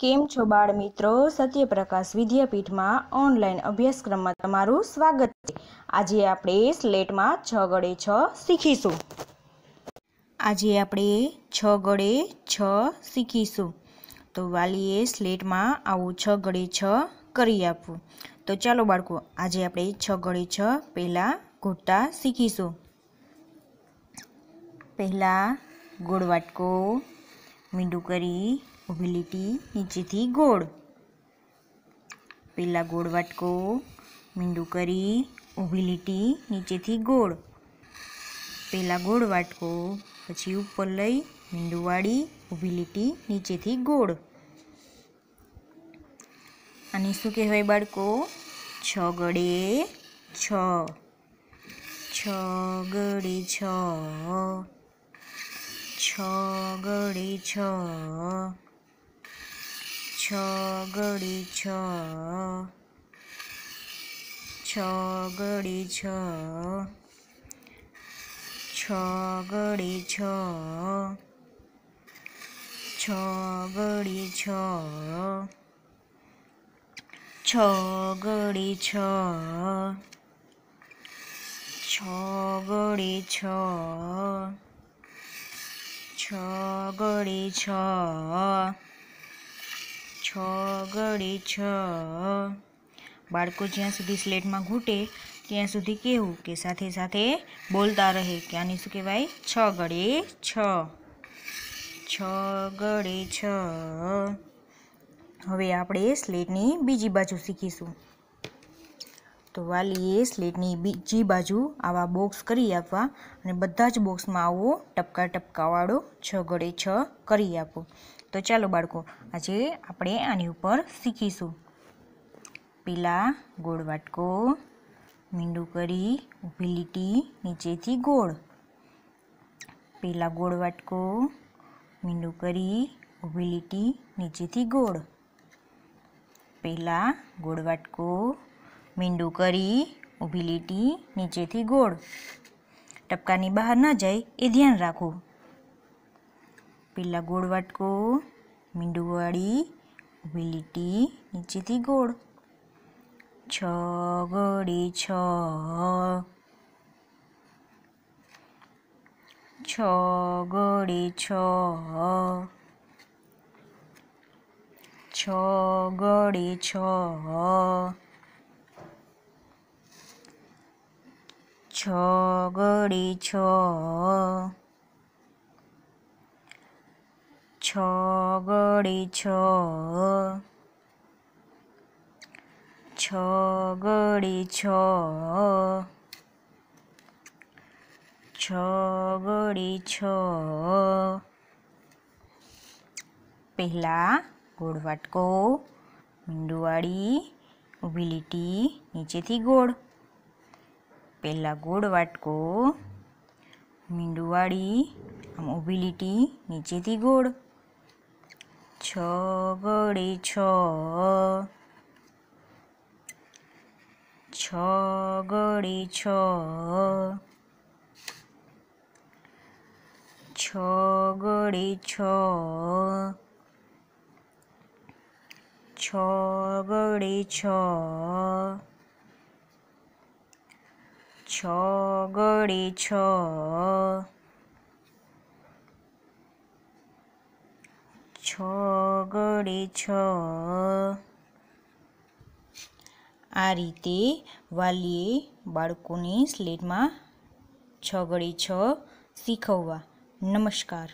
કેમ છો બાળ મિત્રો સત્યપ્રકાશ વિદ્યાપીઠમાં ઓનલાઈન અભ્યાસક્રમમાં તમારું સ્વાગત છે આજે આપણે સ્લેટમાં છ ગળે છ શીખીશું આજે આપણે છ ગળે છ શીખીશું તો વાલીએ સ્લેટમાં આવું છ ગળે છ કરી આપવું તો ચાલો બાળકો આજે આપણે છ ગળે છ પહેલાં ઘોટતા શીખીશું પહેલાં ગોળવાટકો મીંડું કરી ઊભી લીટી નીચેથી ગોળ પહેલાં ગોળ વાટકો મીંડું કરી ઊભી લીટી નીચેથી ગોળ પહેલાં ગોળ વાટકો પછી ઉપર લઈ મીંડું વાળી ઊભી લીટી નીચેથી ગોળ અને શું કહેવાય બાળકો છ ગળે છ છ ગળે છ છ ગળે છ 저그리쳐 저그리쳐 저그리쳐 저그리쳐 저그리쳐 저그리쳐 저그리쳐 છ ગળે છ બાળકો જ્યાં સુધી સ્લેટમાં ઘૂંટે ત્યાં સુધી કહેવું કે સાથે સાથે બોલતા રહે કે આની શું કહેવાય છ ગળે છ છ ગળે છ હવે આપણે સ્લેટની બીજી બાજુ શીખીશું તો વાલીએ સ્લેટની બીજી બાજુ આવા બોક્સ કરી આપવા અને બધા જ બોક્સમાં આવો ટપકા ટપકાવાળો છ ગળે છ કરી આપો તો ચાલો બાળકો આજે આપણે આની ઉપર શીખીશું પેલા ગોળ વાટકો મીંડું કરી ઊભી લીટી નીચેથી ગોળ પીલા ગોળ વાટકો મીંડું કરી ઊભી લીટી નીચેથી ગોળ પહેલાં ગોળ વાટકો મીંડું કરી ઊભી લીટી નીચેથી ગોળ ટપકાની બહાર ન જાય એ ધ્યાન રાખવું પહેલાં ગોળ વાટકો મીંડુવાળી ઊભી લીટી નીચેથી ગોળ છ ગળી છ છ ગળી છ છ ગળી છ છ ગળી છ છ ગળી છ છ ગળી છ છ ગળે છ પહેલાં ગોળ વાટકો મીંડુવાળી ઊભી લીટી નીચેથી ગોળ પહેલાં ગોળ વાટકો મીંડુવાળી આમ ઊભી લીટી નીચેથી ગોળ 저거리 쳐 저거리 쳐 저거리 쳐 저거리 쳐 저거리 쳐 છ ગળે છ આ રીતે વાલીએ બાળકોની સ્લેટમાં છ ગળે છ શીખવવા નમસ્કાર